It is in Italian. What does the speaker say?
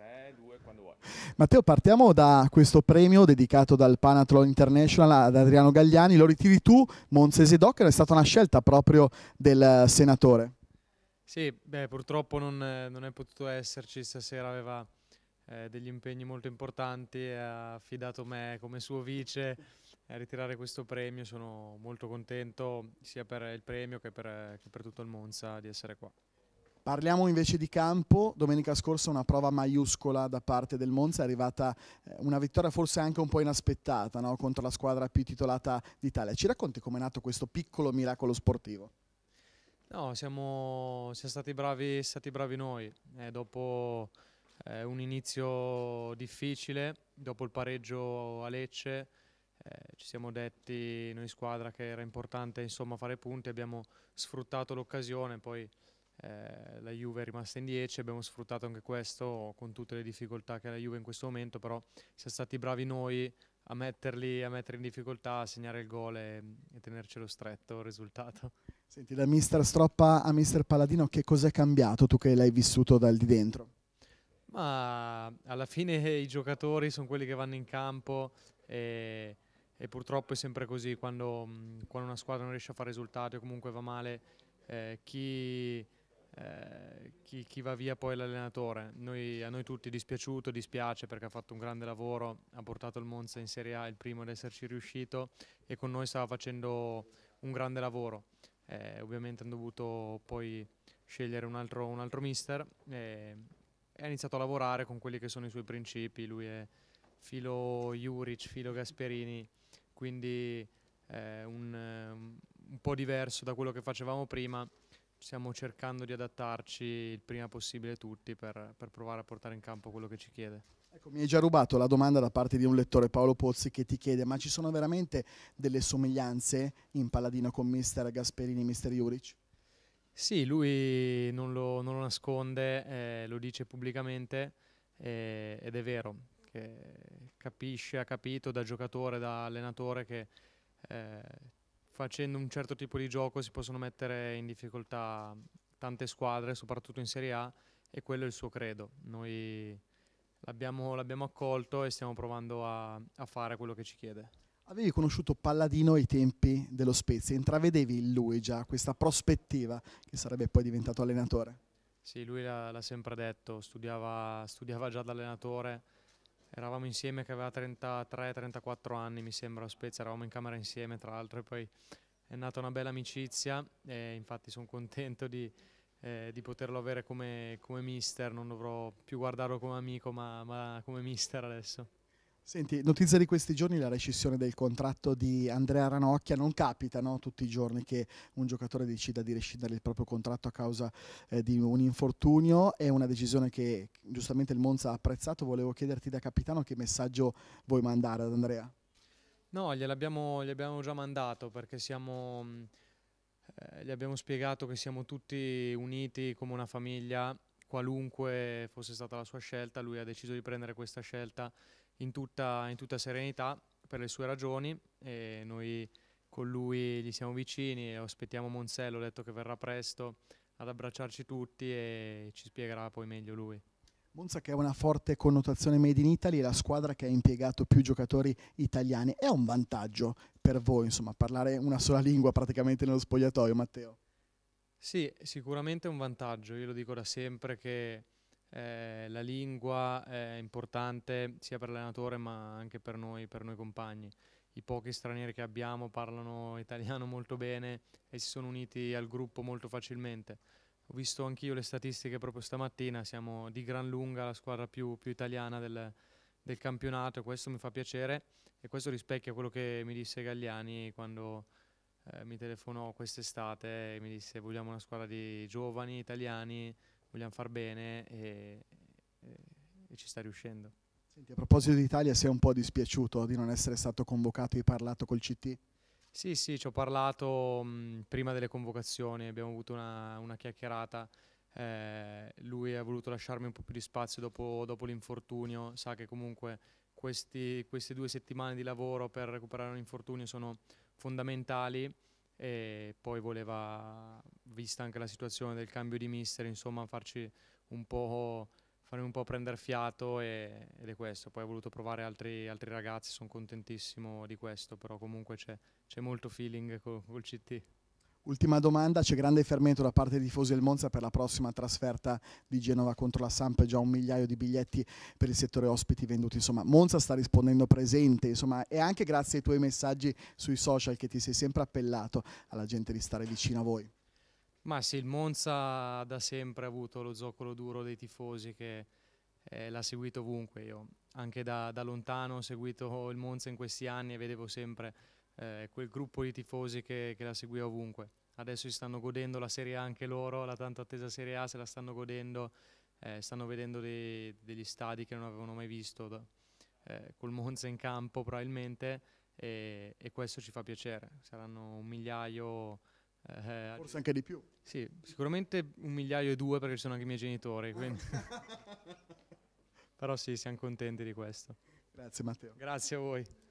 3, 2, quando vuoi. Matteo, partiamo da questo premio dedicato dal Panathlon International ad Adriano Gagliani. Lo ritiri tu, Monzese Docker, è stata una scelta proprio del senatore. Sì, beh, purtroppo non, non, è potuto esserci stasera, aveva eh, degli impegni molto importanti, ha affidato me come suo vice a ritirare questo premio. Sono molto contento sia per il premio che per, che per tutto il Monza di essere qua. Parliamo invece di campo, domenica scorsa una prova maiuscola da parte del Monza, è arrivata eh, una vittoria forse anche un po' inaspettata no? contro la squadra più titolata d'Italia. Ci racconti come è nato questo piccolo miracolo sportivo? No, siamo, siamo stati, bravi, stati, bravi, noi, eh, dopo eh, un inizio difficile, dopo il pareggio a Lecce, eh, ci siamo detti noi squadra che era importante insomma, fare punti, abbiamo sfruttato l'occasione, poi eh, la Juve è rimasta in 10, abbiamo sfruttato anche questo con tutte le difficoltà che ha la Juve in questo momento, però siamo stati bravi noi a metterli a mettere in difficoltà, a segnare il gol e, e tenercelo stretto il risultato. Senti, da mister Stroppa a mister Paladino che cos'è cambiato tu che l'hai vissuto dal di dentro? Ma alla fine i giocatori sono quelli che vanno in campo e, e purtroppo è sempre così, quando, quando, una squadra non riesce a fare risultati o comunque va male, eh, chi eh, chi, chi, va via poi è l'allenatore. a noi tutti è dispiaciuto, dispiace perché ha fatto un grande lavoro, ha portato il Monza in Serie A, il primo ad esserci riuscito e con noi stava facendo un grande lavoro. Eh, ovviamente hanno dovuto poi scegliere un altro, un altro mister e ha iniziato a lavorare con quelli che sono i suoi principi. Lui è filo Juric, filo Gasperini, quindi eh, un, un po' diverso da quello che facevamo prima stiamo cercando di adattarci il prima possibile tutti per, per, provare a portare in campo quello che ci chiede. Ecco, mi hai già rubato la domanda da parte di un lettore, Paolo Pozzi, che ti chiede ma ci sono veramente delle somiglianze in Paladino con mister Gasperini e mister Juric? Sì, lui non lo, non lo nasconde, eh, lo dice pubblicamente eh, ed è vero, capisce, ha capito da giocatore, da allenatore che eh, facendo un certo tipo di gioco si possono mettere in difficoltà tante squadre, soprattutto in Serie A, e quello è il suo credo. Noi l'abbiamo, l'abbiamo accolto e stiamo provando a, a fare quello che ci chiede. Avevi conosciuto Palladino ai tempi dello Spezia, intravedevi in lui già questa prospettiva che sarebbe poi diventato allenatore? Sì, lui l'ha, sempre detto, studiava, studiava già da allenatore eravamo insieme che aveva 33-34 anni mi sembra a Spezia, eravamo in camera insieme tra l'altro e poi è nata una bella amicizia e infatti sono contento di, eh, di poterlo avere come, come, mister, non dovrò più guardarlo come amico ma, ma come mister adesso. Senti, notizia di questi giorni la rescissione del contratto di Andrea Ranocchia. Non capita no, tutti i giorni che un giocatore decida di rescindere il proprio contratto a causa eh, di un infortunio. È una decisione che giustamente il Monza ha apprezzato. Volevo chiederti da capitano che messaggio vuoi mandare ad Andrea. No, gliel'abbiamo, gliel'abbiamo già mandato perché siamo, eh, gli abbiamo spiegato che siamo tutti uniti come una famiglia. Qualunque fosse stata la sua scelta, lui ha deciso di prendere questa scelta in tutta, in tutta serenità per le sue ragioni e noi con lui gli siamo vicini e aspettiamo Monzello, ho detto che verrà presto ad abbracciarci tutti e ci spiegherà poi meglio lui. Monza che ha una forte connotazione made in Italy, è la squadra che ha impiegato più giocatori italiani, è un vantaggio per voi, insomma, parlare una sola lingua praticamente nello spogliatoio, Matteo? Sì, sicuramente è un vantaggio, io lo dico da sempre che eh, la lingua è importante sia per l'allenatore ma anche per noi, per noi compagni. I pochi stranieri che abbiamo parlano italiano molto bene e si sono uniti al gruppo molto facilmente. Ho visto anch'io le statistiche proprio stamattina, siamo di gran lunga la squadra più, più italiana del, del campionato e questo mi fa piacere e questo rispecchia quello che mi disse Gagliani quando eh, mi telefonò quest'estate e mi disse vogliamo una squadra di giovani italiani vogliamo far bene e, e, e ci sta riuscendo. Senti, a proposito d'Italia, sei un po' dispiaciuto di non essere stato convocato? e parlato col CT? Sì, sì, ci ho parlato mh, mm, prima delle convocazioni, abbiamo avuto una, una chiacchierata. Eh, lui ha voluto lasciarmi un po' più di spazio dopo, dopo l'infortunio, sa che comunque questi, queste due settimane di lavoro per recuperare un infortunio sono fondamentali e poi voleva, vista anche la situazione del cambio di mister, insomma farci un po', farmi un po' prendere fiato e, ed è questo. Poi ho voluto provare altri, altri ragazzi, sono contentissimo di questo, però comunque c'è, molto feeling col, col CT. Ultima domanda, c'è grande fermento da parte dei tifosi del Monza per la prossima trasferta di Genova contro la Samp, già un migliaio di biglietti per il settore ospiti venduti, insomma Monza sta rispondendo presente, insomma e anche grazie ai tuoi messaggi sui social che ti sei sempre appellato alla gente di stare vicino a voi. Ma sì, il Monza da sempre ha avuto lo zoccolo duro dei tifosi che eh, l'ha seguito ovunque, io anche da, da lontano ho seguito il Monza in questi anni e vedevo sempre eh, quel gruppo di tifosi che, che la seguiva ovunque. Adesso si stanno godendo la Serie A anche loro, la tanto attesa Serie A se la stanno godendo, eh, stanno vedendo dei, degli stadi che non avevano mai visto, da, eh, col Monza in campo probabilmente, e, e, questo ci fa piacere. Saranno un migliaio... Eh, Forse anche di più. Sì, sicuramente un migliaio e due perché ci sono anche i miei genitori, quindi... però sì, siamo contenti di questo. Grazie Matteo. Grazie a voi.